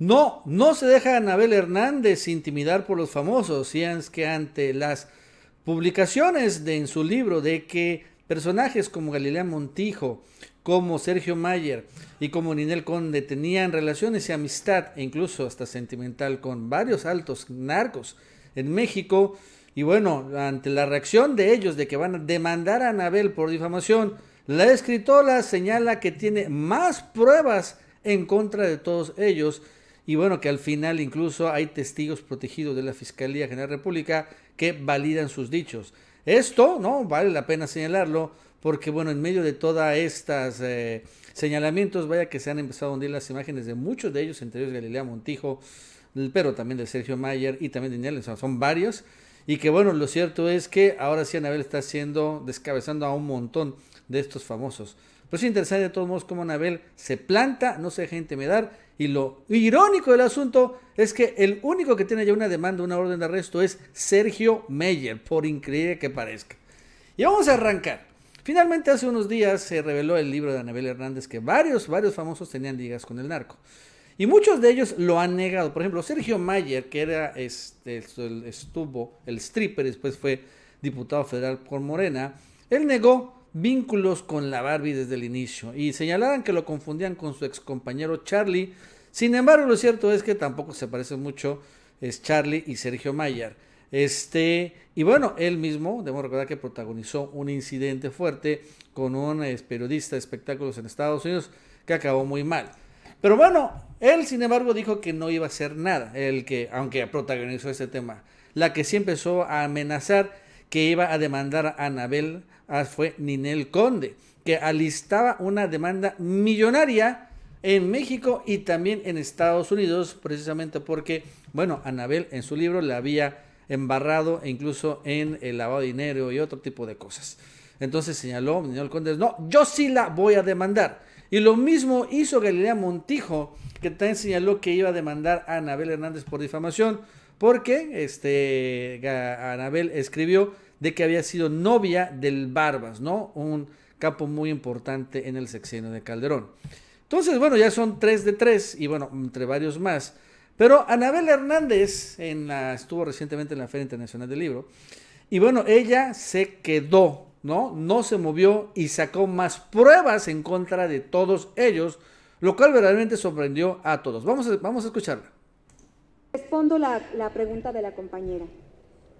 No, no se deja a Anabel Hernández intimidar por los famosos, si es que ante las publicaciones de, en su libro de que personajes como Galilea Montijo, como Sergio Mayer y como Ninel Conde tenían relaciones y amistad, e incluso hasta sentimental, con varios altos narcos en México, y bueno, ante la reacción de ellos de que van a demandar a Anabel por difamación, la escritora señala que tiene más pruebas en contra de todos ellos, y bueno, que al final incluso hay testigos protegidos de la Fiscalía General de la República que validan sus dichos. Esto, ¿no? Vale la pena señalarlo, porque bueno, en medio de todas estas eh, señalamientos, vaya que se han empezado a hundir las imágenes de muchos de ellos, entre ellos Galilea Montijo, pero también de Sergio Mayer y también de Daniel, son varios. Y que bueno, lo cierto es que ahora sí Anabel está haciendo, descabezando a un montón de estos famosos. Pues es interesante de todos modos cómo Anabel se planta, no se me dar, Y lo irónico del asunto es que el único que tiene ya una demanda, una orden de arresto es Sergio Meyer, por increíble que parezca. Y vamos a arrancar. Finalmente hace unos días se reveló el libro de Anabel Hernández que varios, varios famosos tenían ligas con el narco. Y muchos de ellos lo han negado. Por ejemplo, Sergio Mayer, que era este, estuvo el stripper, después fue diputado federal por Morena, él negó vínculos con la Barbie desde el inicio y señalaran que lo confundían con su ex compañero Charlie. Sin embargo, lo cierto es que tampoco se parecen mucho es Charlie y Sergio Mayer. Este, y bueno, él mismo, debemos recordar que protagonizó un incidente fuerte con un periodista de espectáculos en Estados Unidos que acabó muy mal. Pero bueno, él sin embargo dijo que no iba a hacer nada, el que, aunque protagonizó este tema, la que sí empezó a amenazar que iba a demandar a Anabel Ah, fue Ninel Conde, que alistaba una demanda millonaria en México y también en Estados Unidos, precisamente porque, bueno, Anabel en su libro la había embarrado incluso en el lavado de dinero y otro tipo de cosas. Entonces señaló Ninel Conde, no, yo sí la voy a demandar. Y lo mismo hizo Galilea Montijo, que también señaló que iba a demandar a Anabel Hernández por difamación, porque este, Anabel escribió de que había sido novia del Barbas, ¿no? Un capo muy importante en el sexenio de Calderón. Entonces, bueno, ya son tres de tres y bueno, entre varios más. Pero Anabel Hernández estuvo recientemente en la Feria Internacional del Libro y bueno, ella se quedó, ¿no? No se movió y sacó más pruebas en contra de todos ellos, lo cual verdaderamente sorprendió a todos. Vamos a, vamos a escucharla. Respondo la, la pregunta de la compañera.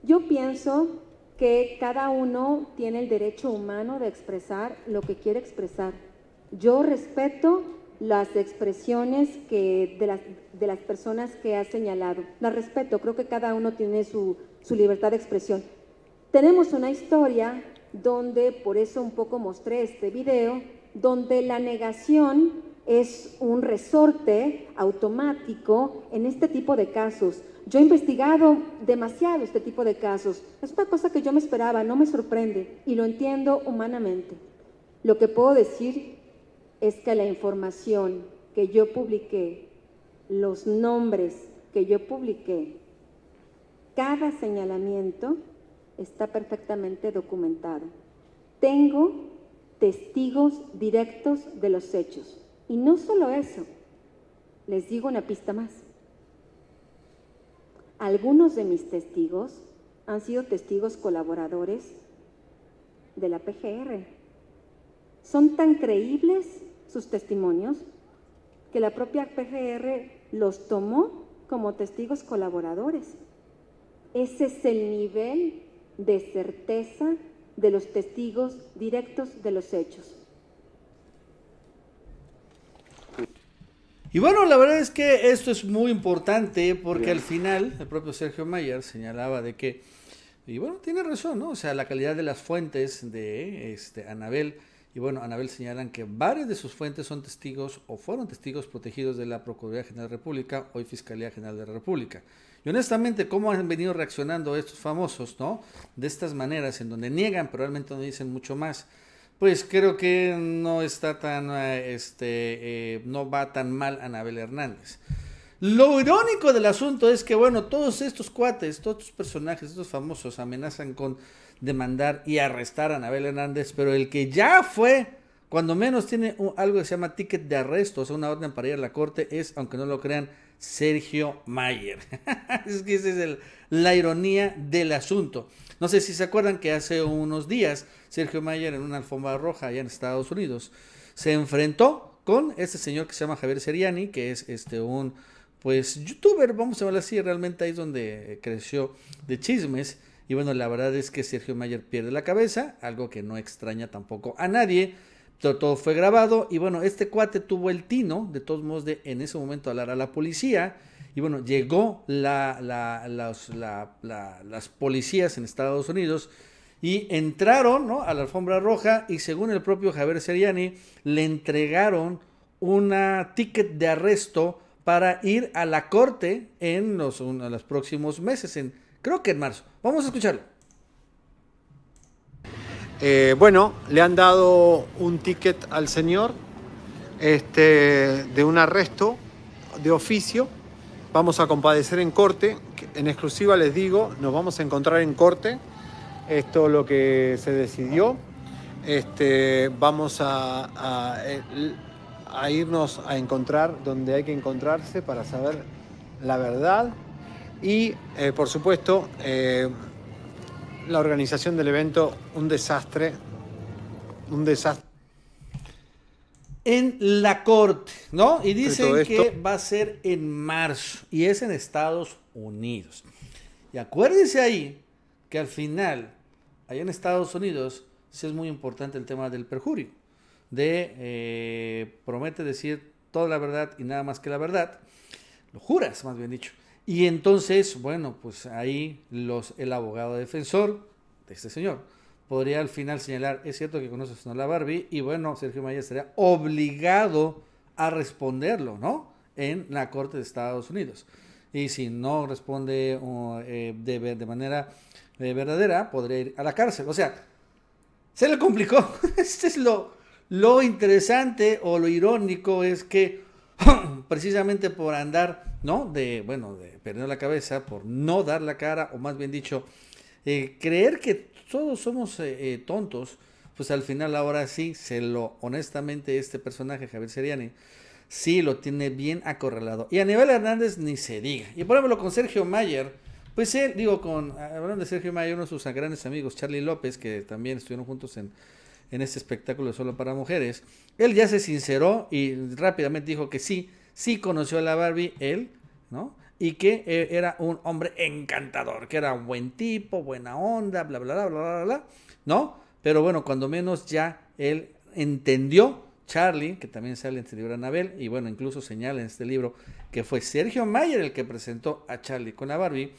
Yo pienso que cada uno tiene el derecho humano de expresar lo que quiere expresar. Yo respeto las expresiones que de, las, de las personas que ha señalado. Las respeto, creo que cada uno tiene su, su libertad de expresión. Tenemos una historia donde, por eso un poco mostré este video, donde la negación es un resorte automático en este tipo de casos. Yo he investigado demasiado este tipo de casos. Es una cosa que yo me esperaba, no me sorprende y lo entiendo humanamente. Lo que puedo decir es que la información que yo publiqué, los nombres que yo publiqué, cada señalamiento está perfectamente documentado. Tengo testigos directos de los hechos. Y no solo eso, les digo una pista más. Algunos de mis testigos han sido testigos colaboradores de la PGR. Son tan creíbles sus testimonios que la propia PGR los tomó como testigos colaboradores. Ese es el nivel de certeza de los testigos directos de los hechos. Y bueno, la verdad es que esto es muy importante porque al final el propio Sergio Mayer señalaba de que, y bueno, tiene razón, ¿no? O sea, la calidad de las fuentes de este, Anabel, y bueno, Anabel señalan que varias de sus fuentes son testigos o fueron testigos protegidos de la Procuraduría General de la República, hoy Fiscalía General de la República. Y honestamente, cómo han venido reaccionando estos famosos, ¿no? De estas maneras en donde niegan, pero realmente no dicen mucho más pues creo que no está tan, eh, este, eh, no va tan mal Anabel Hernández. Lo irónico del asunto es que, bueno, todos estos cuates, todos estos personajes, estos famosos, amenazan con demandar y arrestar a Anabel Hernández, pero el que ya fue cuando menos tiene algo que se llama ticket de arresto, o sea, una orden para ir a la corte, es, aunque no lo crean, Sergio Mayer. es que esa es la ironía del asunto. No sé si se acuerdan que hace unos días Sergio Mayer en una alfombra roja allá en Estados Unidos se enfrentó con este señor que se llama Javier Seriani, que es este un pues youtuber, vamos a llamarlo así, realmente ahí es donde eh, creció de chismes. Y bueno, la verdad es que Sergio Mayer pierde la cabeza, algo que no extraña tampoco a nadie. Todo, fue grabado y bueno, este cuate tuvo el tino, de todos modos, de en ese momento hablar a la policía. Y bueno, llegó la, las, policías en Estados Unidos y entraron a la alfombra roja y según el propio Javier Seriani, le entregaron una ticket de arresto para ir a la corte en los, los próximos meses, en, creo que en marzo. Vamos a escucharlo. Eh, bueno, le han dado un ticket al señor este, de un arresto de oficio. Vamos a compadecer en corte. En exclusiva les digo, nos vamos a encontrar en corte. Esto lo que se decidió. Este, vamos a, a, irnos a encontrar donde hay que encontrarse para saber la verdad y eh, por supuesto eh, la organización del evento un desastre, un desastre. En la corte, ¿no? Y dicen que va a ser en marzo y es en Estados Unidos. Y acuérdense ahí que al final, allá en Estados Unidos, sí es muy importante el tema del perjurio, de eh, promete decir toda la verdad y nada más que la verdad. Lo juras, más bien dicho. Y entonces, bueno, pues ahí los, el abogado defensor de este señor podría al final señalar, es cierto que conoces a la Barbie, y bueno, Sergio Mayer estaría obligado a responderlo, ¿no? En la Corte de Estados Unidos. Y si no responde eh, de, manera eh, verdadera, podría ir a la cárcel. O sea, se le complicó. este es lo, lo interesante o lo irónico, es que precisamente por andar ¿no? De, bueno, de perder la cabeza por no dar la cara, o más bien dicho, eh, creer que todos somos eh, eh, tontos, pues al final ahora sí se lo, honestamente, este personaje, Javier Seriani, sí lo tiene bien acorralado. Y a nivel Hernández ni se diga. Y por ejemplo con Sergio Mayer, pues él, digo, con, hablando de Sergio Mayer, uno de sus grandes amigos, Charlie López, que también estuvieron juntos en, en este espectáculo solo para mujeres, él ya se sinceró y rápidamente dijo que sí, sí conoció a la Barbie, él, ¿no? Y que eh, era un hombre encantador, que era un buen tipo, buena onda, bla, bla, bla, bla, bla, bla, ¿no? Pero bueno, cuando menos ya él entendió, Charlie, que también sale en este libro Anabel, y bueno, incluso señala en este libro que fue Sergio Mayer el que presentó a Charlie con la Barbie,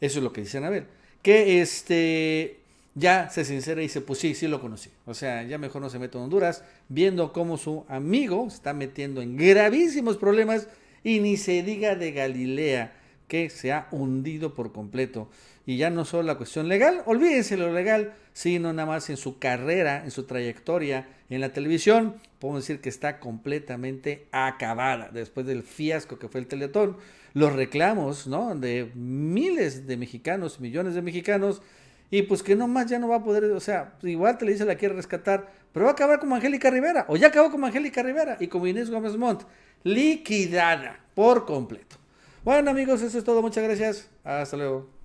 eso es lo que dice Anabel, que este ya se sincera y dice, pues sí, sí lo conocí. O sea, ya mejor no se mete en Honduras, viendo cómo su amigo se está metiendo en gravísimos problemas y ni se diga de Galilea, que se ha hundido por completo. Y ya no solo la cuestión legal, olvídense lo legal, sino nada más en su carrera, en su trayectoria en la televisión, podemos decir que está completamente acabada después del fiasco que fue el Teletón, los reclamos, ¿no? De miles de mexicanos, millones de mexicanos y pues que nomás ya no va a poder, o sea, pues igual te le dice la quiere rescatar, pero va a acabar como Angélica Rivera, o ya acabó como Angélica Rivera y como Inés Gómez Montt, liquidada por completo. Bueno amigos, eso es todo, muchas gracias, hasta luego.